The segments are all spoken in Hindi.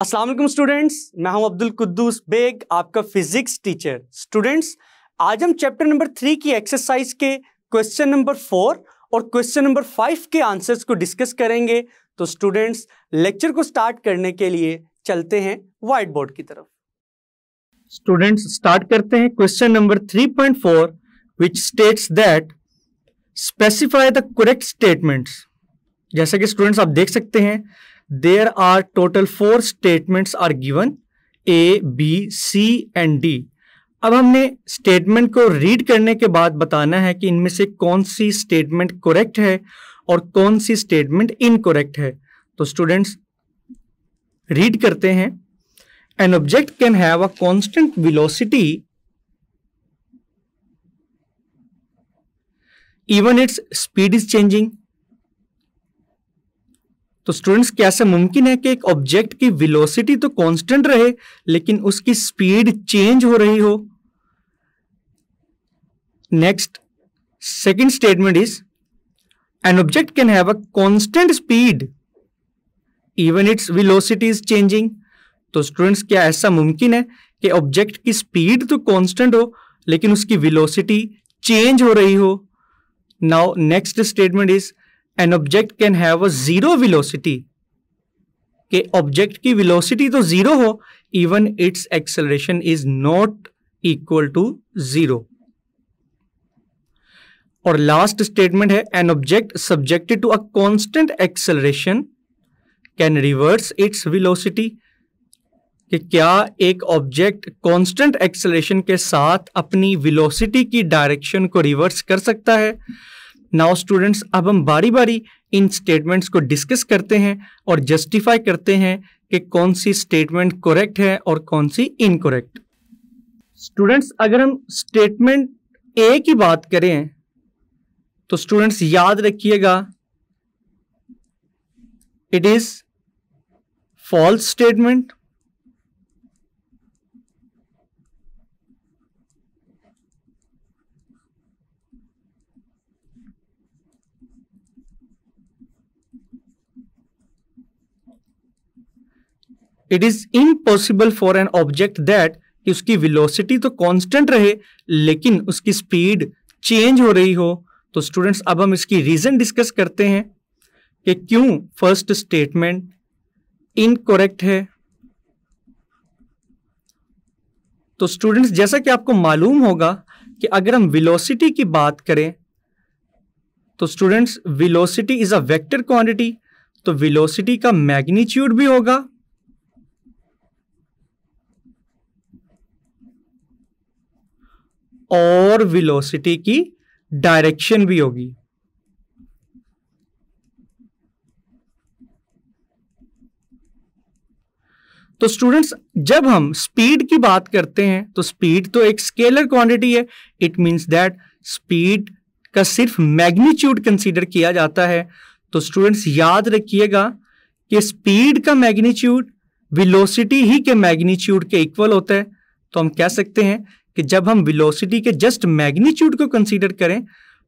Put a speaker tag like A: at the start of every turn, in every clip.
A: असलम स्टूडेंट्स मैं हूं अब्दुल कुद्दूस बेग आपका फिजिक्स टीचर स्टूडेंट्स आज हम चैप्टर नंबर थ्री की एक्सरसाइज के क्वेश्चन नंबर फोर और क्वेश्चन नंबर फाइव के आंसर्स को डिस्कस करेंगे तो स्टूडेंट्स लेक्चर को स्टार्ट करने के लिए चलते हैं व्हाइट बोर्ड की तरफ स्टूडेंट्स स्टार्ट करते हैं question number three point four which states that specify the correct statements जैसा कि स्टूडेंट्स आप देख सकते हैं there are total four statement are given A B C and D अब हमने स्टेटमेंट को रीड करने के बाद बताना है कि इनमें से कौन सी स्टेटमेंट करेक्ट है और कौन सी स्टेटमेंट इनकोरेक्ट है तो स्टूडेंट्स रीड करते हैं an object can have a constant velocity even its speed is changing तो स्टूडेंट्स कैसे मुमकिन है कि एक ऑब्जेक्ट की विलोसिटी तो कांस्टेंट रहे लेकिन उसकी स्पीड चेंज हो रही हो next second statement is an object can have a constant speed even its velocity is changing तो स्टूडेंट्स क्या ऐसा मुमकिन है कि ऑब्जेक्ट की स्पीड तो कॉन्स्टेंट तो तो हो लेकिन उसकी विलोसिटी चेंज हो रही हो now next statement is an object can have a zero velocity के ऑब्जेक्ट की विलोसिटी तो जीरो हो even its acceleration is not equal to zero और लास्ट स्टेटमेंट है an object subjected to a constant acceleration can reverse its velocity कि क्या एक ऑब्जेक्ट कांस्टेंट एक्सेलरेशन के साथ अपनी विलोसिटी की डायरेक्शन को रिवर्स कर सकता है नाउ स्टूडेंट्स अब हम बारी बारी इन स्टेटमेंट्स को डिस्कस करते हैं और जस्टिफाई करते हैं कि कौन सी स्टेटमेंट करेक्ट है और कौन सी इनकोरेक्ट स्टूडेंट्स अगर हम स्टेटमेंट ए की बात करें तो स्टूडेंट्स याद रखिएगा it is false statement it is impossible for an object that कि उसकी वेलोसिटी तो कांस्टेंट रहे लेकिन उसकी स्पीड चेंज हो रही हो तो स्टूडेंट्स अब हम इसकी रीज़न डिस्कस करते हैं कि क्यों फर्स्ट स्टेटमेंट इनकोरेक्ट है तो स्टूडेंट्स जैसा कि आपको मालूम होगा कि अगर हम वेलोसिटी की बात करें तो students velocity is a vector quantity तो वेलोसिटी का मैग्नीट्यूड भी होगा और विलोसिटी की डायरेक्शन भी होगी तो स्टूडेंट्स जब हम स्पीड की बात करते हैं तो स्पीड तो एक स्केलर क्वांटिटी है इट मींस दैट स्पीड का सिर्फ मैग्नीट्यूड कंसीडर किया जाता है तो स्टूडेंट्स याद रखिएगा कि स्पीड का मैग्नीट्यूड विलोसिटी ही के मैग्नीट्यूड के इक्वल होता है तो हम कह सकते हैं कि जब हम वेलोसिटी के जस्ट मैग्नीट्यूड को कंसीडर करें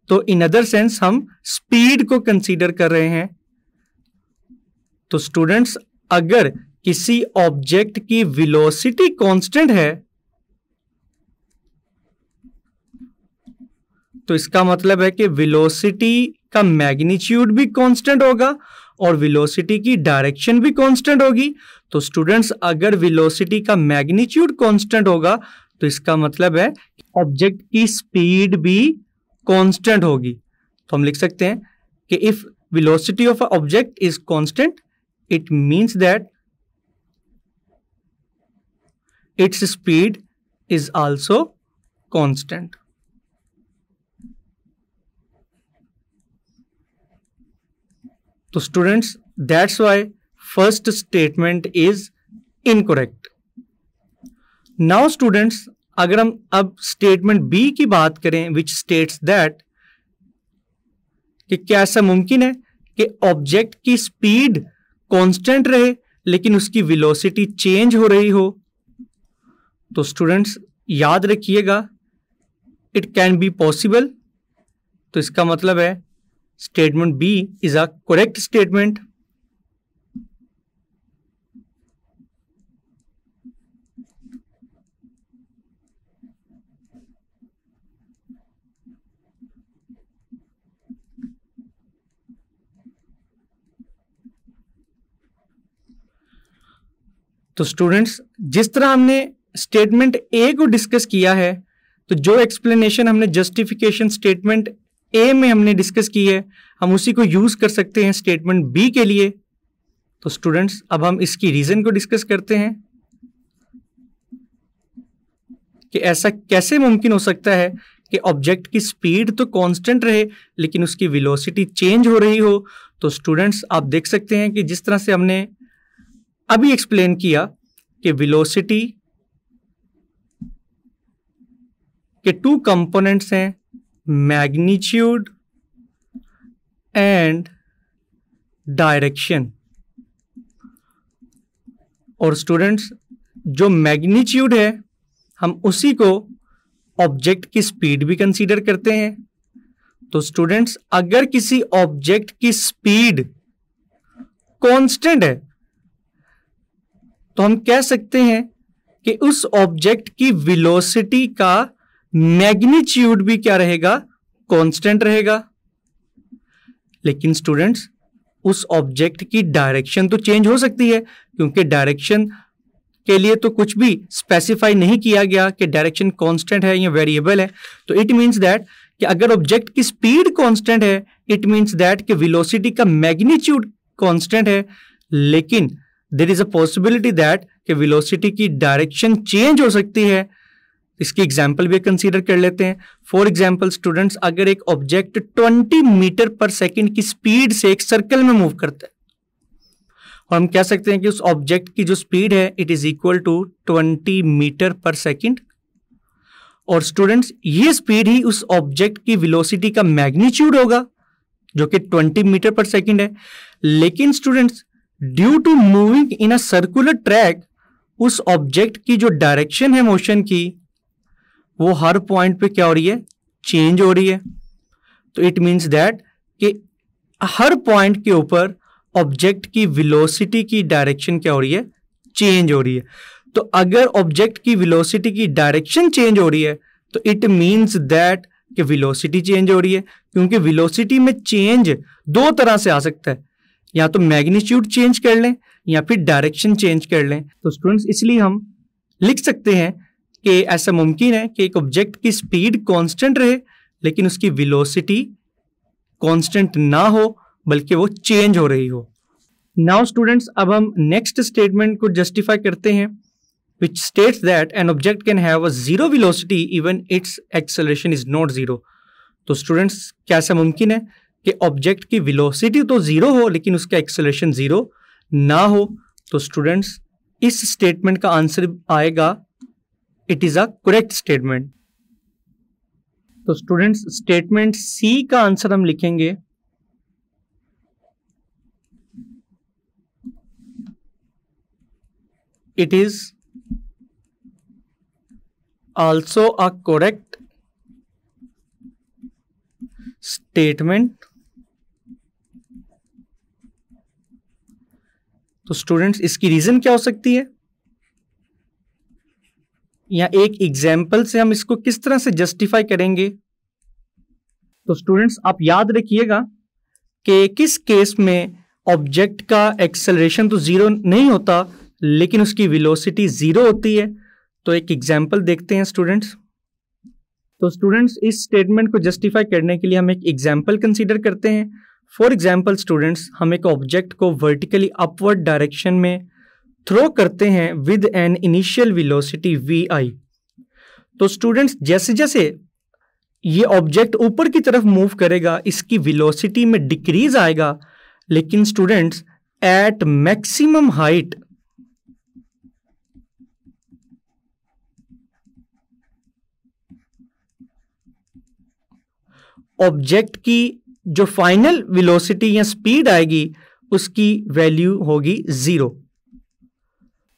A: तो इन अदर सेंस हम स्पीड को कंसीडर कर रहे हैं तो स्टूडेंट्स अगर किसी ऑब्जेक्ट की वेलोसिटी कांस्टेंट है तो इसका मतलब है कि वेलोसिटी का मैग्नीट्यूड भी कांस्टेंट होगा और वेलोसिटी की डायरेक्शन भी कांस्टेंट होगी तो स्टूडेंट्स अगर वेलोसिटी का मैग्नीट्यूड कांस्टेंट होगा तो इसका मतलब है ऑब्जेक्ट की स्पीड भी कांस्टेंट होगी तो हम लिख सकते हैं कि if velocity of object is constant it means that its speed is also constant तो students that's why first statement is incorrect now students अगर हम अब स्टेटमेंट बी की बात करें विच स्टेट्स दैट कि क्या ऐसा मुमकिन है कि ऑब्जेक्ट की स्पीड कांस्टेंट रहे लेकिन उसकी वेलोसिटी चेंज हो रही हो तो स्टूडेंट्स याद रखिएगा इट कैन बी पॉसिबल तो इसका मतलब है statement B is a correct statement तो स्टूडेंट्स जिस तरह हमने स्टेटमेंट ए को डिस्कस किया है तो जो एक्सप्लेनेशन हमने जस्टिफिकेशन स्टेटमेंट ए में हमने डिस्कस की है हम उसी को यूज़ कर सकते हैं स्टेटमेंट बी के लिए तो स्टूडेंट्स अब हम इसकी रीज़न को डिस्कस करते हैं कि ऐसा कैसे मुमकिन हो सकता है कि ऑब्जेक्ट की स्पीड तो कांस्टेंट रहे लेकिन उसकी वेलोसिटी चेंज हो रही हो तो स्टूडेंट्स आप देख सकते हैं कि जिस तरह से हमने अभी एक्सप्लेन किया कि वेलोसिटी के टू कंपोनेंट्स हैं मैग्नीट्यूड एंड डायरेक्शन और स्टूडेंट्स जो मैग्नीट्यूड है हम उसी को ऑब्जेक्ट की स्पीड भी कंसीडर करते हैं तो स्टूडेंट्स अगर किसी ऑब्जेक्ट की स्पीड कांस्टेंट है तो हम कह सकते हैं कि उस ऑब्जेक्ट की विलोसिटी का मैग्नीट्यूड भी क्या रहेगा कांस्टेंट रहेगा लेकिन स्टूडेंट्स उस ऑब्जेक्ट की डायरेक्शन तो चेंज हो सकती है क्योंकि डायरेक्शन के लिए तो कुछ भी स्पेसिफाई नहीं किया गया कि डायरेक्शन कांस्टेंट है या वेरिएबल है तो इट मींस दैट कि अगर ऑब्जेक्ट की स्पीड कांस्टेंट है इट मींस दैट कि वेलोसिटी का मैग्नीट्यूड कांस्टेंट है लेकिन there is a possibility that कि वेलोसिटी की डायरेक्शन चेंज हो सकती है इसकी एग्जाम्पल भी कंसीडर कर लेते हैं फॉर एग्जाम्पल स्टूडेंट्स अगर एक ऑब्जेक्ट 20 मीटर पर सेकेंड की स्पीड से एक सर्कल में मूव करता है और हम कह सकते हैं कि उस ऑब्जेक्ट की जो स्पीड है it is equal to 20 metre per second और स्टूडेंट्स ये स्पीड ही उस ऑब्जेक्ट की विलोसिटी का मैग्नीच्यूड होगा जो कि 20 मीटर पर सेकेंड है लेकिन students due to moving in a circular track उस ऑब्जेक्ट की जो डायरेक्शन है मोशन की वो हर पॉइंट पे क्या हो रही है चेंज हो रही है तो इट मीन्स दैट कि हर पॉइंट के ऊपर ऑब्जेक्ट की विलोसिटी की डायरेक्शन क्या हो रही है चेंज हो रही है तो अगर ऑब्जेक्ट की विलोसिटी की डायरेक्शन चेंज हो रही है तो इट मीन्स दैट कि विलोसिटी चेंज हो रही है क्योंकि विलोसिटी में चेंज दो तरह से आ सकता है या तो मैग्नीट्यूड चेंज कर लें या फिर डायरेक्शन चेंज कर लें तो स्टूडेंट्स इसलिए हम लिख सकते हैं कि ऐसा मुमकिन है कि एक ऑब्जेक्ट की स्पीड कांस्टेंट रहे लेकिन उसकी विलोसिटी कांस्टेंट ना हो बल्कि वो चेंज हो रही हो नाउ स्टूडेंट्स अब हम नेक्स्ट स्टेटमेंट को जस्टिफाई करते हैं which states that an object can have a zero velocity even its acceleration is not zero तो स्टूडेंट्स क्या ऐसा मुमकिन है कि ऑब्जेक्ट की विलोसिटी तो ज़ीरो हो लेकिन उसका एक्सेलेशन ज़ीरो ना हो तो स्टूडेंट्स इस स्टेटमेंट का आंसर आएगा it is a correct statement तो स्टूडेंट्स स्टेटमेंट सी का आंसर हम लिखेंगे it is also a correct statement तो स्टूडेंट्स इसकी रीज़न क्या हो सकती है या एक एग्जाम्पल से हम इसको किस तरह से जस्टिफाई करेंगे तो स्टूडेंट्स आप याद रखिएगा कि किस केस में ऑब्जेक्ट का एक्सेलरेशन तो ज़ीरो नहीं होता लेकिन उसकी वेलोसिटी ज़ीरो होती है तो एक एग्जाम्पल देखते हैं स्टूडेंट्स तो स्टूडेंट्स इस स्टेटमेंट को जस्टिफाई करने के लिए हम एक एग्जाम्पल कंसिडर करते हैं फॉर एग्जाम्पल स्टूडेंट्स हम एक ऑब्जेक्ट को वर्टिकली अपवर्ड डायरेक्शन में थ्रो करते हैं with an initial velocity V I तो स्टूडेंट्स जैसे जैसे ये ऑब्जेक्ट ऊपर की तरफ मूव करेगा इसकी विलोसिटी में डिक्रीज आएगा लेकिन students at maximum height object की जो फाइनल वेलोसिटी या स्पीड आएगी उसकी वैल्यू होगी ज़ीरो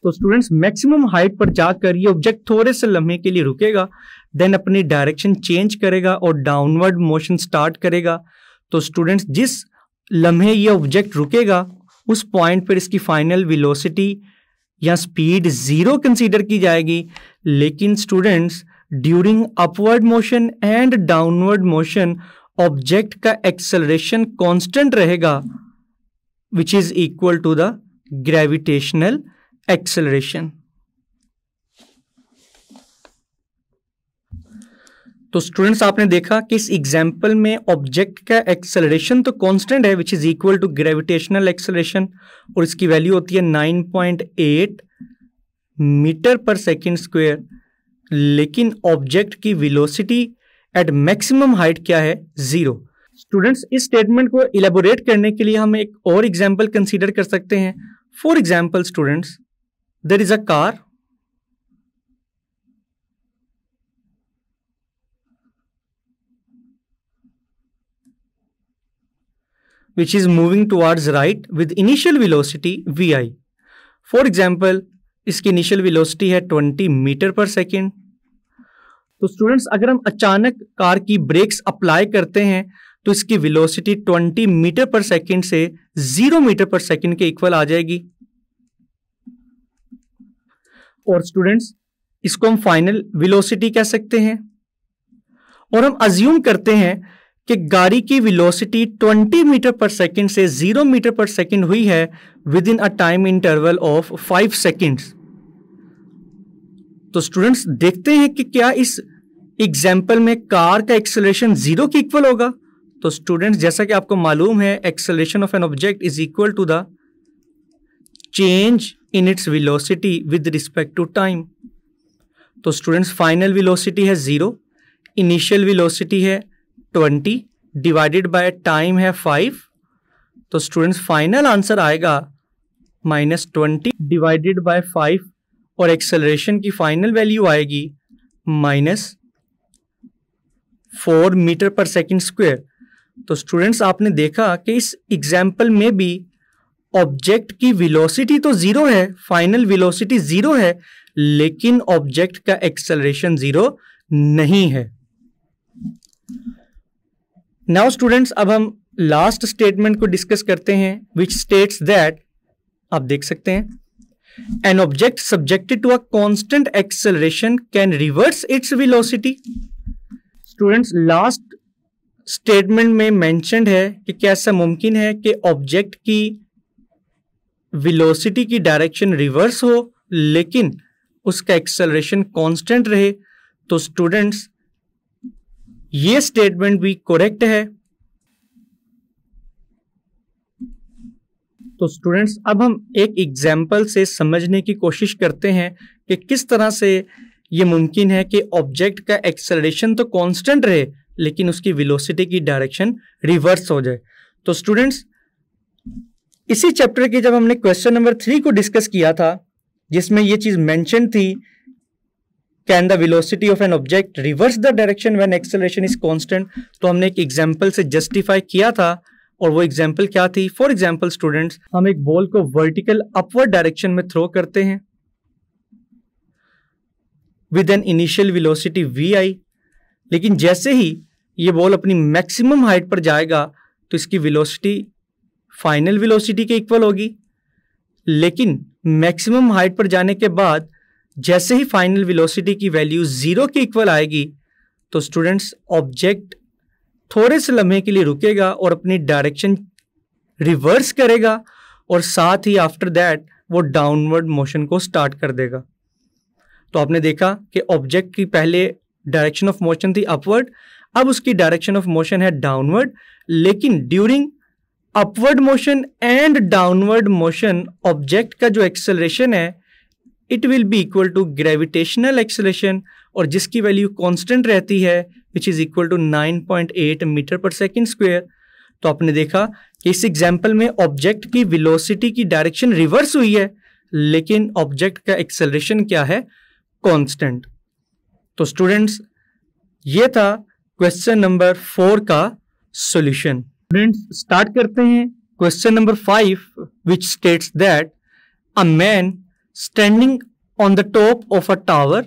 A: तो स्टूडेंट्स मैक्सिमम हाइट पर जाकर ये ऑब्जेक्ट थोड़े से लम्हे के लिए रुकेगा देन अपनी डायरेक्शन चेंज करेगा और डाउनवर्ड मोशन स्टार्ट करेगा तो स्टूडेंट्स जिस लम्हे ये ऑब्जेक्ट रुकेगा उस पॉइंट पर इसकी फाइनल वेलोसिटी या स्पीड ज़ीरो कंसीडर की जाएगी लेकिन students during upward motion and downward motion object का एक्सेलरेशन कांस्टेंट रहेगा which is equal to the gravitational acceleration तो स्टूडेंट्स आपने देखा कि इस एग्जाम्पल में ऑब्जेक्ट का एक्सेलरेशन तो कांस्टेंट है which is equal to gravitational acceleration और इसकी वैल्यू होती है 9.8 मीटर पर सेकंड स्क्वायर लेकिन ऑब्जेक्ट की वेलोसिटी एट मैक्सिमम हाइट क्या है जीरो स्टूडेंट्स इस स्टेटमेंट को इलेबोरेट करने के लिए हम एक और एग्जाम्पल कंसिडर कर सकते हैं for example students there is a car which is moving towards right with initial velocity vi for example इसकी इनिशियल विलोसिटी है 20 मीटर पर सेकेंड तो स्टूडेंट्स अगर हम अचानक कार की ब्रेक्स अप्लाई करते हैं तो इसकी velocity twenty metre per second से जीरो मीटर पर सेकेंड के इक्वल आ जाएगी और स्टूडेंट्स इसको हम फाइनल विलोसिटी कह सकते हैं और हम अज्यूम करते हैं कि गाड़ी की विलोसिटी 20 मीटर पर सेकंड से 0 मीटर पर सेकंड हुई है within a time interval of 5 seconds तो स्टूडेंट्स देखते हैं कि क्या इस एग्जाम्पल में कार का एक्सेलरेशन जीरो के इक्वल होगा तो स्टूडेंट्स जैसा कि आपको मालूम है acceleration of an object is equal to the change in its velocity with respect to time तो स्टूडेंट्स फाइनल विलोसिटी है ज़ीरो इनिशियल विलोसिटी है ट्वेंटी डिवाइडेड बाय टाइम है फाइव तो स्टूडेंट्स फाइनल आंसर आएगा minus twenty divided by five और एक्सेलरेशन की फाइनल वैल्यू आएगी minus four metre per second square तो स्टूडेंट्स आपने देखा कि इस एग्जाम्पल में भी ऑब्जेक्ट की विलोसिटी तो ज़ीरो है फाइनल विलोसिटी ज़ीरो है लेकिन ऑब्जेक्ट का एक्सेलरेशन ज़ीरो नहीं है नाउ स्टूडेंट्स अब हम लास्ट स्टेटमेंट को डिस्कस करते हैं विच स्टेट्स दैट आप देख सकते हैं an object subjected to a constant acceleration can reverse its velocity students last statement में मेंशनड है कि क्या ऐसा मुमकिन है कि ऑब्जेक्ट की वेलोसिटी की डायरेक्शन रिवर्स हो लेकिन उसका एक्सेलरेशन कांस्टेंट रहे तो स्टूडेंट्स ये स्टेटमेंट भी करेक्ट है तो स्टूडेंट्स अब हम एक एग्जाम्पल से समझने की कोशिश करते हैं कि किस तरह से ये मुमकिन है कि ऑब्जेक्ट का एक्सेलरेशन तो कांस्टेंट रहे लेकिन उसकी वेलोसिटी की डायरेक्शन रिवर्स हो जाए तो स्टूडेंट्स इसी चैप्टर के जब हमने क्वेश्चन नंबर थ्री को डिस्कस किया था जिसमें ये चीज़ मैंशन थी can the velocity of an object reverse the direction when acceleration is constant तो हमने एक एग्जाम्पल से जस्टिफाई किया था और वो एग्जाम्पल क्या थी फॉर एग्जाम्पल स्टूडेंट्स हम एक बॉल को वर्टिकल अपवर्ड डायरेक्शन में थ्रो करते हैं with an initial velocity V I लेकिन जैसे ही ये बॉल अपनी मैक्सिमम हाइट पर जाएगा तो इसकी विलोसिटी फाइनल विलोसिटी के इक्वल होगी लेकिन मैक्सिमम हाइट पर जाने के बाद जैसे ही फाइनल विलोसिटी की वैल्यू ज़ीरो के इक्वल आएगी तो स्टूडेंट्स ऑब्जेक्ट थोड़े से लम्हे के लिए रुकेगा और अपनी डायरेक्शन रिवर्स करेगा और साथ ही आफ्टर दैट वो डाउनवर्ड मोशन को स्टार्ट कर देगा तो आपने देखा कि ऑब्जेक्ट की पहले डायरेक्शन ऑफ मोशन थी अपवर्ड अब उसकी डायरेक्शन ऑफ मोशन है डाउनवर्ड लेकिन during upward motion and downward motion object का जो एक्सेलरेशन है it will be equal to gravitational acceleration और जिसकी वैल्यू कांस्टेंट रहती है which is equal to 9.8 metre per second square तो आपने देखा कि इस एग्जाम्पल में ऑब्जेक्ट की विलोसिटी की डायरेक्शन रिवर्स हुई है लेकिन ऑब्जेक्ट का एक्सेलरेशन क्या है कॉन्स्टेंट तो स्टूडेंट्स ये था क्वेश्चन नंबर फोर का सोल्यूशन स्टूडेंट्स स्टार्ट करते हैं question number five which state that a man standing on the top of a tower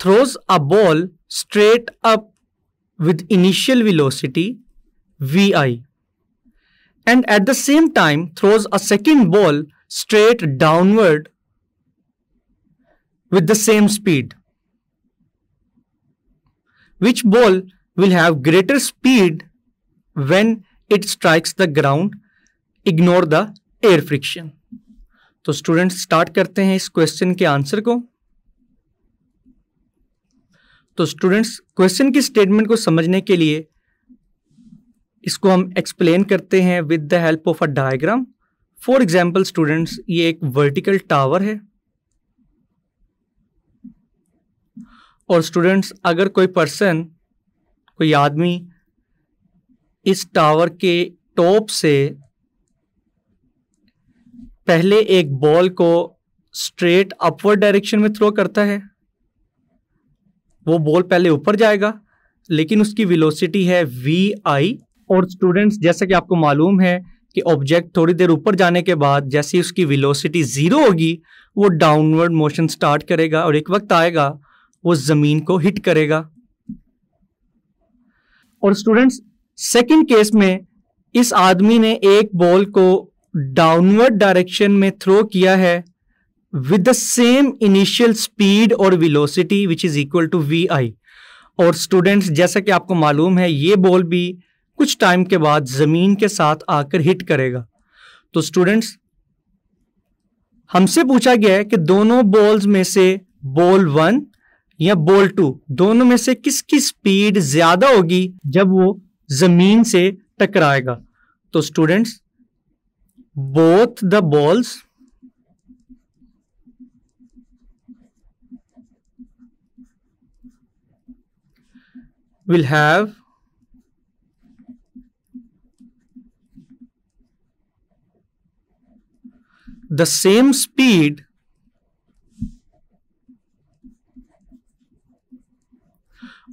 A: throws a ball straight up with initial velocity V I and at the same time throws a second ball straight downward with the same speed. Which ball will have greater speed when it strikes the ground? Ignore the air friction. तो स्टूडेंट्स स्टार्ट करते हैं इस क्वेश्चन के आंसर को तो स्टूडेंट्स क्वेश्चन की स्टेटमेंट को समझने के लिए इसको हम एक्सप्लेन करते हैं with the help of a diagram for example students ये एक वर्टिकल टावर है और स्टूडेंट्स अगर कोई पर्सन कोई आदमी इस टावर के टॉप से पहले एक बॉल को स्ट्रेट अपवर्ड डायरेक्शन में थ्रो करता है वो बॉल पहले ऊपर जाएगा लेकिन उसकी वेलोसिटी है वी आई और स्टूडेंट्स जैसा कि आपको मालूम है कि ऑब्जेक्ट थोड़ी देर ऊपर जाने के बाद जैसे उसकी वेलोसिटी ज़ीरो होगी वो डाउनवर्ड मोशन स्टार्ट करेगा और एक वक्त आएगा वो जमीन को हिट करेगा और स्टूडेंट्स सेकंड केस में इस आदमी ने एक बॉल को डाउनवर्ड डायरेक्शन में थ्रो किया है with the same initial speed और velocity which is equal to V I और स्टूडेंट्स जैसा कि आपको मालूम है ये बॉल भी कुछ टाइम के बाद ज़मीन के साथ आकर हिट करेगा तो स्टूडेंट्स हमसे पूछा गया है कि दोनों बॉल्स में से बॉल वन या बोल टू दोनों में से किसकी स्पीड ज्यादा होगी जब वो जमीन से टकराएगा तो students both the balls will have the same speed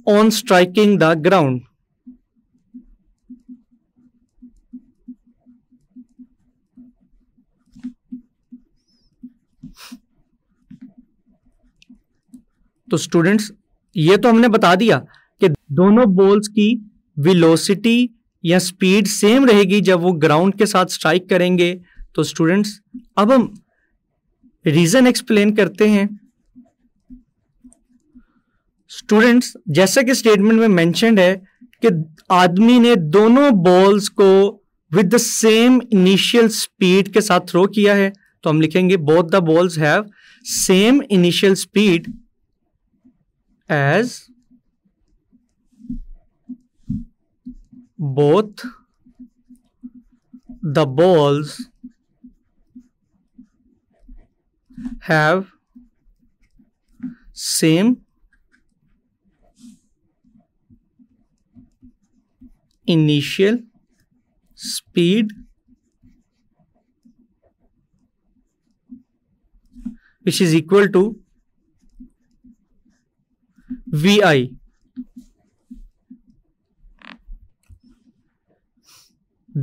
A: on striking the ground. तो स्टूडेंट्स ये तो हमने बता दिया कि दोनों बॉल्स की वेलोसिटी या स्पीड सेम रहेगी जब वो ग्राउंड के साथ स्ट्राइक करेंगे तो स्टूडेंट्स अब हम रीज़न एक्सप्लेन करते हैं स्टूडेंट्स जैसा कि स्टेटमेंट में मेंशनड है कि आदमी ने दोनों बॉल्स को with the same initial speed के साथ थ्रो किया है तो हम लिखेंगे both the balls have same initial speed as both the balls have same initial speed which is equal to VI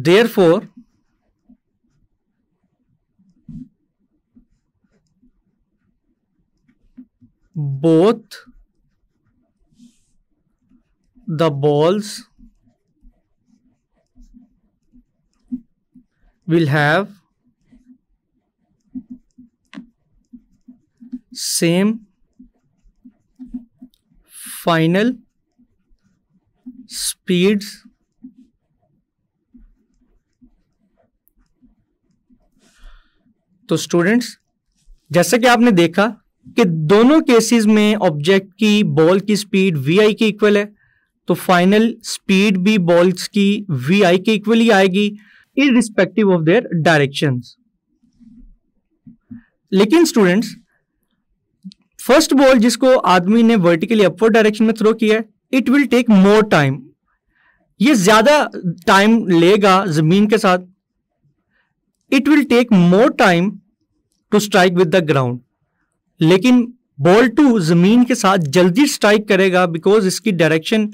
A: therefore both the balls will have same final speeds तो स्टूडेंट्स जैसा कि आपने देखा कि दोनों केसेस में ऑब्जेक्ट की बॉल की स्पीड वी आई के इक्वल है तो फाइनल स्पीड भी बॉल्स की वी आई के इक्वल ही आएगी इरिस्पेक्टिव ऑफ देयर डायरेक्शन लेकिन स्टूडेंट्स फर्स्ट बॉल जिसको आदमी ने वर्टिकली अपवर्ड डायरेक्शन में थ्रो किया है it will take more time ये ज्यादा टाइम लेगा जमीन के साथ it will take more time to strike with the ground लेकिन बॉल टू जमीन के साथ जल्दी स्ट्राइक करेगा बिकॉज इसकी डायरेक्शन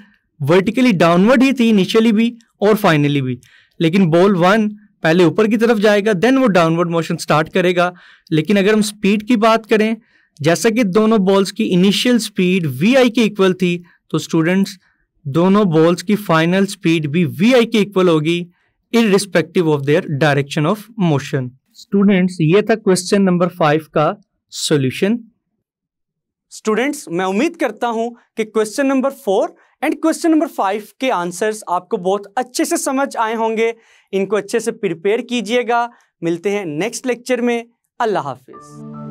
A: वर्टिकली डाउनवर्ड ही थी इनिशियली भी और फाइनली भी लेकिन बॉल वन पहले ऊपर की तरफ जाएगा देन वो डाउनवर्ड मोशन स्टार्ट करेगा लेकिन अगर हम स्पीड की बात करें जैसा कि दोनों बॉल्स की इनिशियल स्पीड वी आई के इक्वल थी तो स्टूडेंट्स दोनों बॉल्स की फाइनल स्पीड भी वी आई के इक्वल होगी irrespective of their direction of motion students ये था क्वेश्चन नंबर फाइव का सोल्यूशन स्टूडेंट्स मैं उम्मीद करता हूं कि question number four and question number five के आंसर्स आपको बहुत अच्छे से समझ आए होंगे इनको अच्छे से प्रिपेयर कीजिएगा मिलते हैं नेक्स्ट लेक्चर में अल्लाह हाफिज़